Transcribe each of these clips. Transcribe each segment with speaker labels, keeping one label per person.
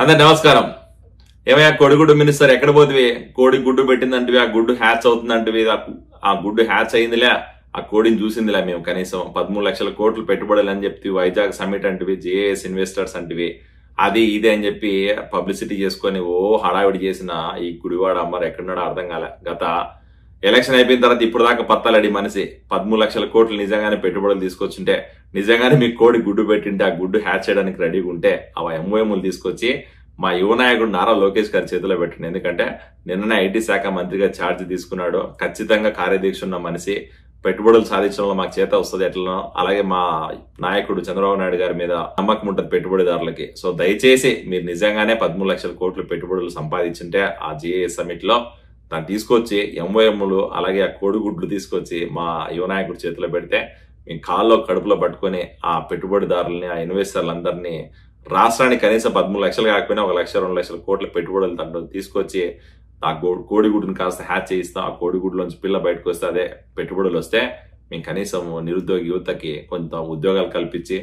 Speaker 1: అందరు నమస్కారం ఏమయ్యా కొడుగుడు మినిస్టర్ ఎక్కడ పోతివి కోడి గుడ్డు పెట్టిందంటే ఆ గుడ్డు హ్యాచ్ అవుతుందంటివి ఆ గుడ్డు హ్యాచ్ అయిందిలే ఆ కోడిని చూసిందిలే మేము కనీసం పదమూడు లక్షల కోట్లు పెట్టుబడులు అని చెప్పి వైజాగ్ సమ్మిట్ అంటివి జేఏఎస్ ఇన్వెస్టర్స్ అంటివి అది ఇది అని చెప్పి పబ్లిసిటీ చేసుకొని ఓ హడావిడి చేసిన ఈ గుడివాడ అమ్మారు ఎక్కడున్నాడో అర్థం కాలే గత ఎలక్షన్ అయిపోయిన తర్వాత ఇప్పుడు దాకా పత్తాలడి మనిషి పదమూడు లక్షల కోట్లు నిజంగానే పెట్టుబడులు తీసుకొచ్చుంటే నిజంగానే మీ కోడి గుడ్డు పెట్టింటే ఆ గుడ్డు హ్యాచ్ చేయడానికి రెడీగా ఉంటే ఆ ఎంఓఎంలు తీసుకొచ్చి మా యువ నాయకుడు నారా లోకేష్ గారి చేతిలో పెట్టండి ఎందుకంటే నిన్ననే ఐటీ శాఖ మంత్రిగా ఛార్జ్ తీసుకున్నాడు ఖచ్చితంగా కార్యదీక్ష ఉన్న మనిషి పెట్టుబడులు సాధించడంలో మాకు చేత వస్తుంది ఎట్లనో అలాగే మా నాయకుడు చంద్రబాబు నాయుడు గారి మీద నమ్మకం ఉంటుంది పెట్టుబడిదారులకి సో దయచేసి మీరు నిజంగానే పదమూడు లక్షల కోట్లు పెట్టుబడులు సంపాదించుంటే ఆ జిఏఎస్ సమిట్ లో దాన్ని తీసుకొచ్చి ఎంవైఎంలు అలాగే ఆ కోడిగుడ్లు తీసుకొచ్చి మా యువనాయకుడు చేతిలో పెడితే మేము కాల్లో కడుపులో పట్టుకొని ఆ పెట్టుబడిదారులని ఆ ఇన్వెస్టర్లందరినీ రాష్ట్రానికి కనీసం పదమూడు లక్షలు కాకపోయినా ఒక లక్ష రెండు లక్షల కోట్ల పెట్టుబడులు తండ్రి తీసుకొచ్చి ఆ కోడిగుడ్డుని కాస్త హ్యాచ్ చేయిస్తాం ఆ కోడిగుడ్లోంచి పిల్ల బయటకు వస్తే అదే పెట్టుబడులు వస్తే మేము కనీసం నిరుద్యోగ యువతకి కొంత ఉద్యోగాలు కల్పించి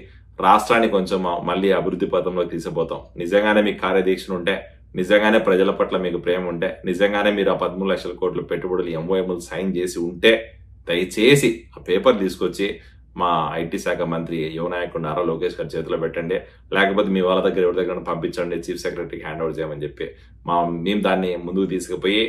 Speaker 1: రాష్ట్రాన్ని కొంచెం మళ్ళీ అభివృద్ధి పథంలోకి తీసిపోతాం నిజంగానే మీకు కార్యదీక్షణ ఉంటే నిజంగానే ప్రజల పట్ల మీకు ప్రేమ ఉంటే నిజంగానే మీరు ఆ పదమూడు లక్షల కోట్ల పెట్టుబడులు ఎంఓఎంలు సైన్ చేసి ఉంటే దయచేసి ఆ పేపర్ తీసుకొచ్చి మా ఐటీ శాఖ మంత్రి యువనాయకుడు నారా లోకేష్ గారి చేతిలో పెట్టండి లేకపోతే మీ వాళ్ళ దగ్గర ఎవరి దగ్గర పంపించండి చీఫ్ సెక్రటరీకి హ్యాండ్ ఓవర్ చేయమని చెప్పి మా మేము దాన్ని ముందుకు తీసుకుపోయి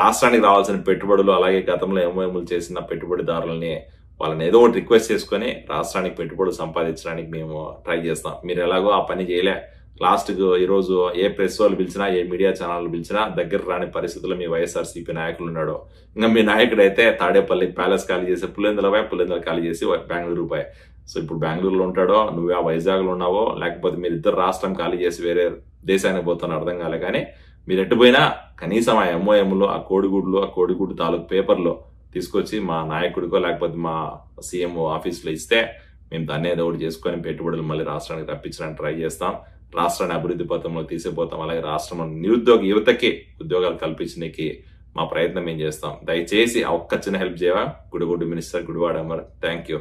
Speaker 1: రాష్ట్రానికి రావాల్సిన పెట్టుబడులు అలాగే గతంలో ఎంఓఎంలు చేసిన పెట్టుబడిదారులని వాళ్ళని ఏదో ఒకటి రిక్వెస్ట్ చేసుకొని రాష్ట్రానికి పెట్టుబడులు సంపాదించడానికి మేము ట్రై చేస్తాం మీరు ఎలాగో ఆ పని చేయలే లాస్ట్కు ఈరోజు ఏ ప్రెస్ వాళ్ళు పిలిచినా ఏ మీడియా ఛానల్ పిలిచినా దగ్గర రాని పరిస్థితుల్లో మీ వైఎస్ఆర్సీపీ నాయకులు ఉన్నాడు ఇంకా మీ నాయకుడు అయితే తాడేపల్లి ప్యాలెస్ ఖాళీ చేసి పోయి పులేందల ఖాళీ చేసి పోయి సో ఇప్పుడు బెంగళూరులో ఉంటాడో నువ్వు ఆ వైజాగ్లో ఉన్నావో లేకపోతే మీరు ఇద్దరు రాష్ట్రం ఖాళీ చేసి వేరే దేశానికి పోతున్న అర్థం కాలే కానీ మీరు ఎట్టుపోయినా కనీసం ఆ ఎంఓఎంలో ఆ కోడిగూడులో ఆ కోడిగూడు తాలూకు పేపర్లో తీసుకొచ్చి మా నాయకుడికో లేకపోతే మా సీఎంఓ ఆఫీస్లో ఇస్తే మేము దాన్ని ఏదో ఒకటి చేసుకొని పెట్టుబడులు మళ్ళీ రాష్ట్రానికి తప్పించడానికి ట్రై చేస్తాం రాష్ట్రాన్ని అభివృద్ధి పథంలో తీసిపోతాం అలాగే రాష్ట్రంలో నిరుద్యోగ యువతకి ఉద్యోగాలు కల్పించడానికి మా ప్రయత్నం ఏం చేస్తాం దయచేసి ఒక్క చిన్న హెల్ప్ చేయవా గుడిగుడ్డు minister Gudivada Amar thank you